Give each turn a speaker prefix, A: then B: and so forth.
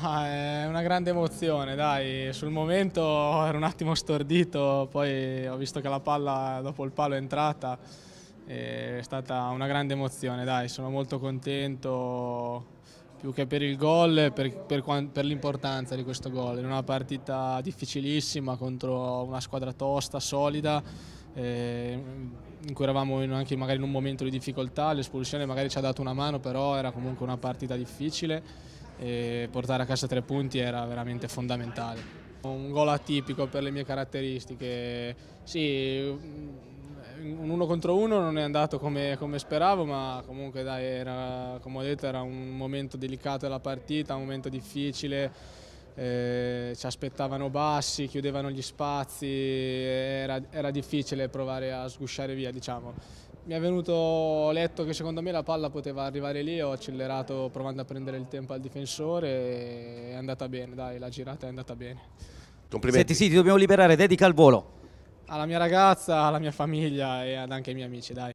A: Ma è una grande emozione, dai, sul momento ero un attimo stordito, poi ho visto che la palla dopo il palo è entrata, è stata una grande emozione, dai, sono molto contento più che per il gol, per, per, per l'importanza di questo gol, in una partita difficilissima contro una squadra tosta, solida, eh, in cui eravamo in, anche magari in un momento di difficoltà, l'espulsione magari ci ha dato una mano, però era comunque una partita difficile e portare a casa tre punti era veramente fondamentale. Un gol atipico per le mie caratteristiche, sì, un uno contro uno non è andato come, come speravo, ma comunque dai, era, come ho detto era un momento delicato della partita, un momento difficile, eh, ci aspettavano bassi, chiudevano gli spazi, era, era difficile provare a sgusciare via diciamo mi è venuto letto che secondo me la palla poteva arrivare lì, ho accelerato provando a prendere il tempo al difensore e è andata bene, dai, la girata è andata bene.
B: Complimenti. Senti, sì, ti dobbiamo liberare, dedica al volo.
A: Alla mia ragazza, alla mia famiglia e anche ai miei amici, dai.